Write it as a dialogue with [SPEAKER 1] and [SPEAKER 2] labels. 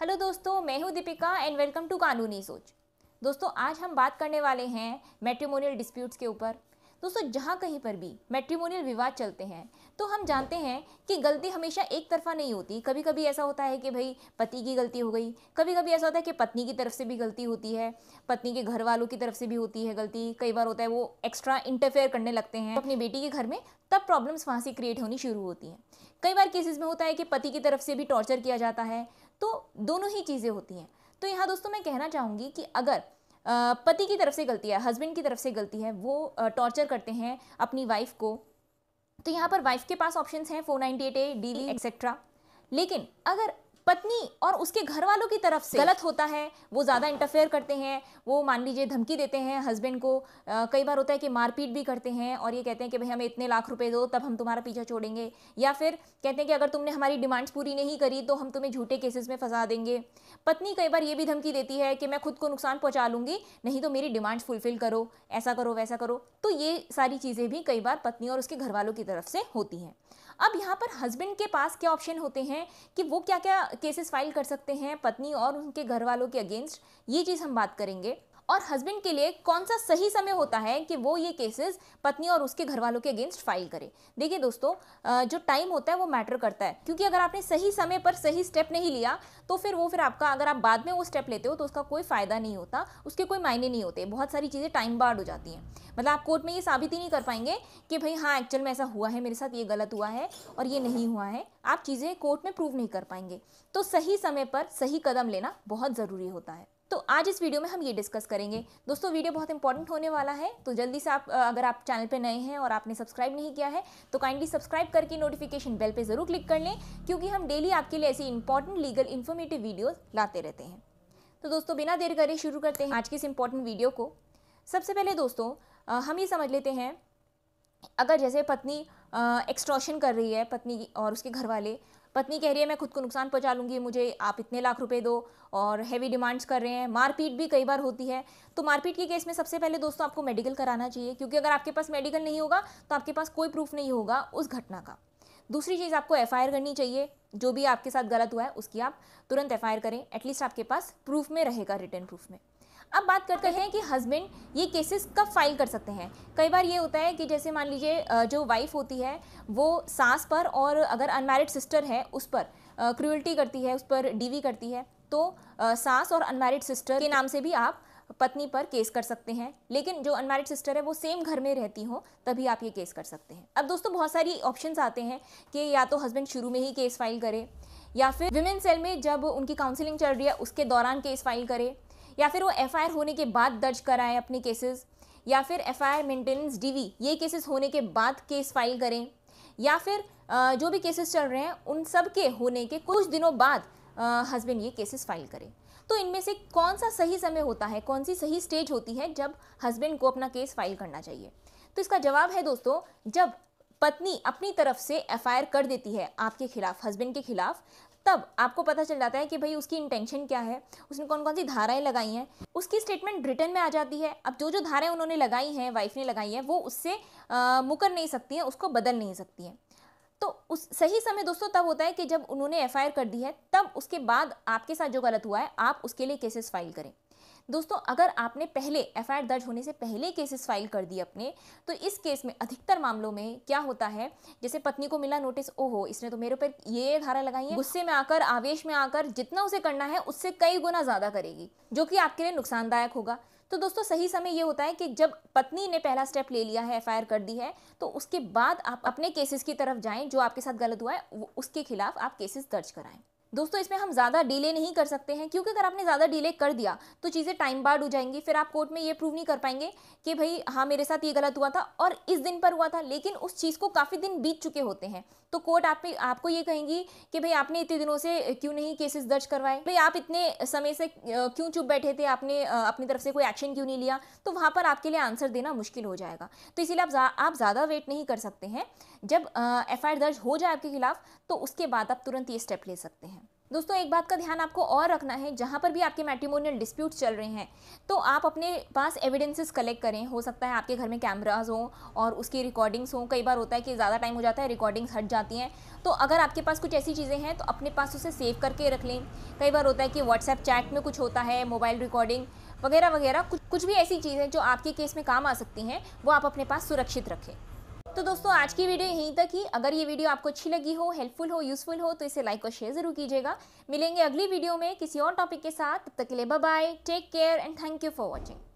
[SPEAKER 1] hello दोस्तों मैं हूं दीपिका एंड वेलकम टू कानूनी सोच दोस्तों आज हम बात करने वाले हैं मेट्रीमोनियल डिस्प्यूट्स के ऊपर दोस्तों जहाँ कहीं पर भी मेट्रीमोनियल विवाद चलते हैं तो हम जानते हैं कि गलती हमेशा एक तरफा नहीं होती कभी कभी ऐसा होता है कि भाई पति की गलती हो गई कभी कभी ऐसा होता है कि पत्नी की तरफ से भी गलती होती है पत्नी के घर वालों की तरफ से भी होती है गलती कई बार होता है वो एक्स्ट्रा इंटरफेयर करने लगते हैं अपनी बेटी के घर में तब प्रॉब्लम्स वहाँ से क्रिएट होनी शुरू होती हैं कई बार केसेस में होता है कि पति की तरफ से भी टॉर्चर किया जाता है तो दोनों ही चीज़ें होती हैं तो यहाँ दोस्तों मैं कहना चाहूँगी कि अगर पति की तरफ से गलती है हस्बैंड की तरफ से गलती है वो टॉर्चर करते हैं अपनी वाइफ को तो यहाँ पर वाइफ के पास ऑप्शन हैं four ninety eight A D etcetera लेकिन अगर पत्नी और उसके घर वालों की तरफ से गलत होता है वो ज़्यादा इंटरफेयर करते हैं वो मान लीजिए धमकी देते हैं हस्बैंड को आ, कई बार होता है कि मारपीट भी करते हैं और ये कहते हैं कि भाई हमें इतने लाख रुपए दो तब हम तुम्हारा पीछा छोड़ेंगे या फिर कहते हैं कि अगर तुमने हमारी डिमांड्स पूरी नहीं करी तो हम तुम्हें झूठे केसेस में फंसा देंगे पत्नी कई बार ये भी धमकी देती है कि मैं खुद को नुकसान पहुँचा लूँगी नहीं तो मेरी डिमांड्स फुलफिल करो ऐसा करो वैसा करो तो ये सारी चीज़ें भी कई बार पत्नी और उसके घर वालों की तरफ से होती हैं अब यहाँ पर हस्बैंड के पास क्या ऑप्शन होते हैं कि वो क्या क्या केसेस फाइल कर सकते हैं पत्नी और उनके घर वालों के अगेंस्ट ये चीज़ हम बात करेंगे और हस्बैंड के लिए कौन सा सही समय होता है कि वो ये केसेस पत्नी और उसके घर वालों के अगेंस्ट फाइल करे देखिए दोस्तों जो टाइम होता है वो मैटर करता है क्योंकि अगर आपने सही समय पर सही स्टेप नहीं लिया तो फिर वो फिर आपका अगर आप बाद में वो स्टेप लेते हो तो उसका कोई फ़ायदा नहीं होता उसके कोई मायने नहीं होते बहुत सारी चीज़ें टाइम बार्ड हो जाती हैं मतलब आप कोर्ट में ये साबित ही नहीं कर पाएंगे कि भाई हाँ एक्चुअल में ऐसा हुआ है मेरे साथ ये गलत हुआ है और ये नहीं हुआ है आप चीज़ें कोर्ट में प्रूव नहीं कर पाएंगे तो सही समय पर सही कदम लेना बहुत ज़रूरी होता है तो आज इस वीडियो में हम ये डिस्कस करेंगे दोस्तों वीडियो बहुत इंपॉर्टेंट होने वाला है तो जल्दी से आप अगर आप चैनल पे नए हैं और आपने सब्सक्राइब नहीं किया है तो काइंडली सब्सक्राइब करके नोटिफिकेशन बेल पे ज़रूर क्लिक कर लें क्योंकि हम डेली आपके लिए ऐसी इंपॉर्टेंट लीगल इन्फॉर्मेटिव वीडियोज़ लाते रहते हैं तो दोस्तों बिना देर करे शुरू करते हैं आज की इस इम्पॉर्टेंट वीडियो को सबसे पहले दोस्तों हम ये समझ लेते हैं अगर जैसे पत्नी एक्सट्रॉशन कर रही है पत्नी और उसके घर वाले पत्नी कह रही है मैं खुद को नुकसान पहुंचा लूँगी मुझे आप इतने लाख रुपए दो और हैवी डिमांड्स कर रहे हैं मारपीट भी कई बार होती है तो मारपीट के केस में सबसे पहले दोस्तों आपको मेडिकल कराना चाहिए क्योंकि अगर आपके पास मेडिकल नहीं होगा तो आपके पास कोई प्रूफ नहीं होगा उस घटना का दूसरी चीज़ आपको एफ करनी चाहिए जो भी आपके साथ गलत हुआ है उसकी आप तुरंत एफ करें एटलीस्ट आपके पास प्रूफ में रहेगा रिटर्न प्रूफ में अब बात करते हैं कि हस्बैंड ये केसेस कब फाइल कर सकते हैं कई बार ये होता है कि जैसे मान लीजिए जो वाइफ होती है वो सास पर और अगर अनमैरिड सिस्टर है उस पर क्रूअल्टी करती है उस पर डीवी करती है तो सास और अनमैरिड सिस्टर के नाम से भी आप पत्नी पर केस कर सकते हैं लेकिन जो अनमैरिड सिस्टर है वो सेम घर में रहती हो तभी आप ये केस कर सकते हैं अब दोस्तों बहुत सारी ऑप्शंस आते हैं कि या तो हस्बैंड शुरू में ही केस फाइल करे या फिर विमेन सेल में जब उनकी काउंसलिंग चल रही है उसके दौरान केस फाइल करे या फिर वो एफ होने के बाद दर्ज कराएं अपने केसेस या फिर F I R maintenance DV ये केसेस होने के बाद केस फाइल करें या फिर जो भी केसेस चल रहे हैं उन सब के होने के कुछ दिनों बाद हस्बैंड ये केसेस फाइल करें तो इनमें से कौन सा सही समय होता है कौन सी सही स्टेज होती है जब हस्बैंड को अपना केस फाइल करना चाहिए तो इसका जवाब है दोस्तों जब पत्नी अपनी तरफ से एफ कर देती है आपके खिलाफ हस्बैंड के खिलाफ तब आपको पता चल जाता है कि भाई उसकी इंटेंशन क्या है उसने कौन कौन सी धाराएं लगाई हैं उसकी स्टेटमेंट रिटर्न में आ जाती है अब जो जो धाराएं उन्होंने लगाई हैं वाइफ ने लगाई हैं वो उससे मुकर नहीं सकती हैं उसको बदल नहीं सकती हैं तो उस सही समय दोस्तों तब होता है कि जब उन्होंने एफ कर दी है तब उसके बाद आपके साथ जो गलत हुआ है आप उसके लिए केसेस फाइल करें दोस्तों अगर आपने पहले एफ दर्ज होने से पहले केसेस फाइल कर दिए अपने तो इस केस में अधिकतर मामलों में क्या होता है जैसे पत्नी को मिला नोटिस ओहो इसने तो मेरे ऊपर ये धारा लगाई है गुस्से में आकर आवेश में आकर जितना उसे करना है उससे कई गुना ज़्यादा करेगी जो कि आपके लिए नुकसानदायक होगा तो दोस्तों सही समय ये होता है कि जब पत्नी ने पहला स्टेप ले लिया है एफ कर दी है तो उसके बाद आप अपने केसेस की तरफ जाएं जो आपके साथ गलत हुआ है उसके खिलाफ आप केसेस दर्ज कराएं दोस्तों इसमें हम ज़्यादा डिले नहीं कर सकते हैं क्योंकि अगर आपने ज़्यादा डिले कर दिया तो चीज़ें टाइम बार्ड हो जाएंगी फिर आप कोर्ट में ये प्रूव नहीं कर पाएंगे कि भाई हाँ मेरे साथ ये गलत हुआ था और इस दिन पर हुआ था लेकिन उस चीज़ को काफ़ी दिन बीत चुके होते हैं तो कोर्ट आप आपको ये कहेंगी कि भाई आपने इतने दिनों से क्यों नहीं केसेस दर्ज करवाए भाई आप इतने समय से क्यों चुप बैठे थे आपने अपनी तरफ से कोई एक्शन क्यों नहीं लिया तो वहाँ पर आपके लिए आंसर देना मुश्किल हो जाएगा तो इसीलिए आप आप ज़्यादा वेट नहीं कर सकते हैं जब एफ दर्ज हो जाए आपके खिलाफ तो उसके बाद आप तुरंत ये स्टेप ले सकते हैं दोस्तों एक बात का ध्यान आपको और रखना है जहाँ पर भी आपके मैट्रिमोनियल डिस्प्यूट चल रहे हैं तो आप अपने पास एविडेंसेस कलेक्ट करें हो सकता है आपके घर में कैमराज हों और उसकी रिकॉर्डिंग्स हों कई बार होता है कि ज़्यादा टाइम हो जाता है रिकॉर्डिंग्स हट जाती हैं तो अगर आपके पास कुछ ऐसी चीज़ें हैं तो अपने पास उसे सेव करके रख लें कई बार होता है कि व्हाट्सएप चैट में कुछ होता है मोबाइल रिकॉर्डिंग वगैरह वगैरह कुछ कुछ भी ऐसी चीज़ें जो आपके केस में काम आ सकती हैं वो आप अपने पास सुरक्षित रखें तो दोस्तों आज की वीडियो यहीं तक ही अगर ये वीडियो आपको अच्छी लगी हो हेल्पफुल हो यूजफुल हो तो इसे लाइक और शेयर जरूर कीजिएगा मिलेंगे अगली वीडियो में किसी और टॉपिक के साथ तब तक के लिए bye bye take care and thank you for watching